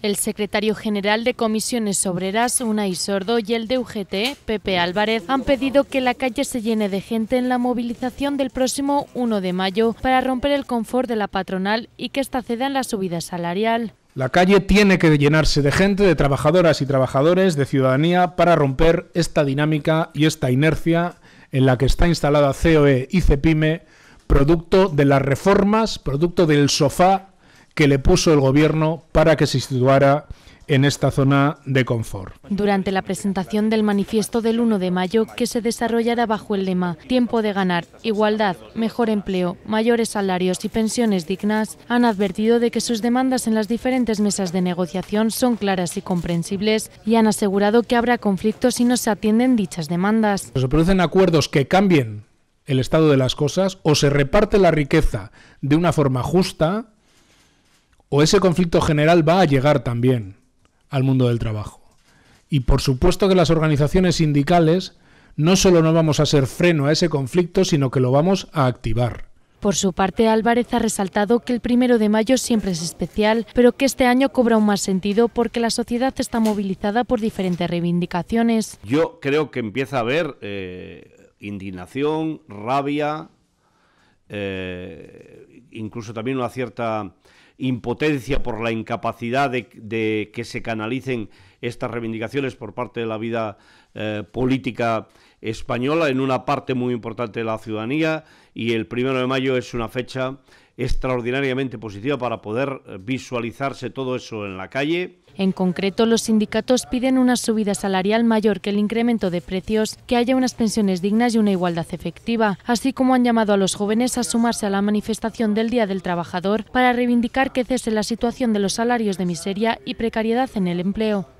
El secretario general de Comisiones Obreras, Unai Sordo, y el de UGT, Pepe Álvarez, han pedido que la calle se llene de gente en la movilización del próximo 1 de mayo para romper el confort de la patronal y que esta ceda en la subida salarial. La calle tiene que llenarse de gente, de trabajadoras y trabajadores, de ciudadanía, para romper esta dinámica y esta inercia en la que está instalada COE y CEPIME, producto de las reformas, producto del sofá que le puso el gobierno para que se situara en esta zona de confort. Durante la presentación del manifiesto del 1 de mayo, que se desarrollará bajo el lema Tiempo de ganar, igualdad, mejor empleo, mayores salarios y pensiones dignas, han advertido de que sus demandas en las diferentes mesas de negociación son claras y comprensibles y han asegurado que habrá conflictos si no se atienden dichas demandas. Se producen acuerdos que cambien el estado de las cosas o se reparte la riqueza de una forma justa o ese conflicto general va a llegar también al mundo del trabajo. Y por supuesto que las organizaciones sindicales no solo no vamos a ser freno a ese conflicto, sino que lo vamos a activar. Por su parte, Álvarez ha resaltado que el primero de mayo siempre es especial, pero que este año cobra aún más sentido porque la sociedad está movilizada por diferentes reivindicaciones. Yo creo que empieza a haber eh, indignación, rabia, eh, incluso también una cierta impotencia por la incapacidad de, que se canalicen estas reivindicaciones por parte de la vida eh, política española en una parte muy importante de la ciudadanía y el primero de mayo es una fecha extraordinariamente positiva para poder eh, visualizarse todo eso en la calle. En concreto, los sindicatos piden una subida salarial mayor que el incremento de precios, que haya unas pensiones dignas y una igualdad efectiva, así como han llamado a los jóvenes a sumarse a la manifestación del Día del Trabajador para reivindicar que la situación de los salarios de miseria y precariedad en el empleo.